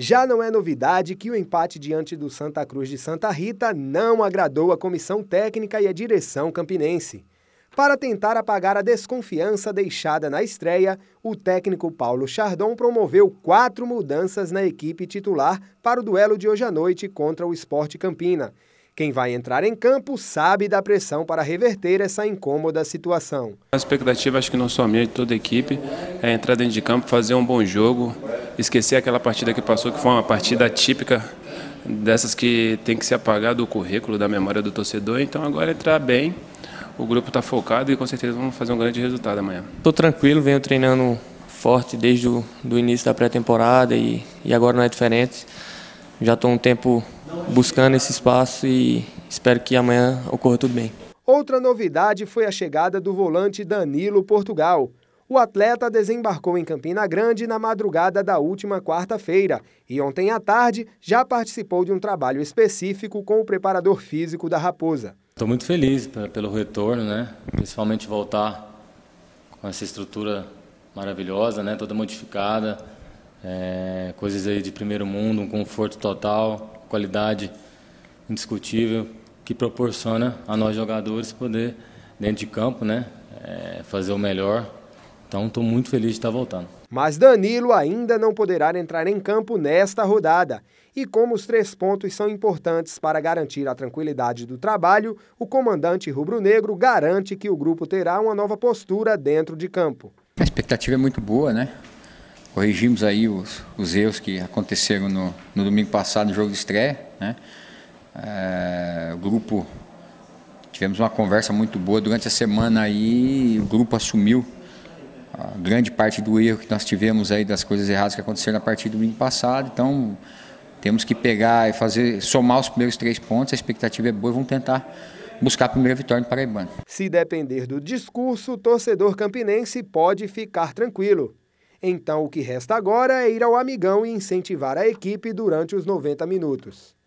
Já não é novidade que o empate diante do Santa Cruz de Santa Rita não agradou a comissão técnica e a direção campinense. Para tentar apagar a desconfiança deixada na estreia, o técnico Paulo Chardon promoveu quatro mudanças na equipe titular para o duelo de hoje à noite contra o Esporte Campina. Quem vai entrar em campo sabe da pressão para reverter essa incômoda situação. A expectativa, acho que não só minha, de toda a equipe, é entrar dentro de campo, fazer um bom jogo, esquecer aquela partida que passou, que foi uma partida típica dessas que tem que se apagar do currículo, da memória do torcedor. Então agora entrar bem, o grupo está focado e com certeza vamos fazer um grande resultado amanhã. Estou tranquilo, venho treinando forte desde o do início da pré-temporada e, e agora não é diferente. Já estou um tempo buscando esse espaço e espero que amanhã ocorra tudo bem. Outra novidade foi a chegada do volante Danilo Portugal. O atleta desembarcou em Campina Grande na madrugada da última quarta-feira e ontem à tarde já participou de um trabalho específico com o preparador físico da Raposa. Estou muito feliz pelo retorno, né? principalmente voltar com essa estrutura maravilhosa, né? toda modificada, é, coisas aí de primeiro mundo, um conforto total, qualidade indiscutível que proporciona a nós jogadores poder dentro de campo, né, é, fazer o melhor então estou muito feliz de estar voltando. Mas Danilo ainda não poderá entrar em campo nesta rodada. E como os três pontos são importantes para garantir a tranquilidade do trabalho, o comandante rubro-negro garante que o grupo terá uma nova postura dentro de campo. A expectativa é muito boa, né? Corrigimos aí os, os erros que aconteceram no, no, domingo passado, no jogo de estreia. Né? É, o grupo, tivemos uma conversa muito boa durante a semana aí, o grupo assumiu grande parte do erro que nós tivemos aí das coisas erradas que aconteceram a partir do domingo passado. Então, temos que pegar e fazer somar os primeiros três pontos. A expectativa é boa, vamos tentar buscar a primeira vitória no Paraibano. Se depender do discurso, o torcedor campinense pode ficar tranquilo. Então, o que resta agora é ir ao amigão e incentivar a equipe durante os 90 minutos.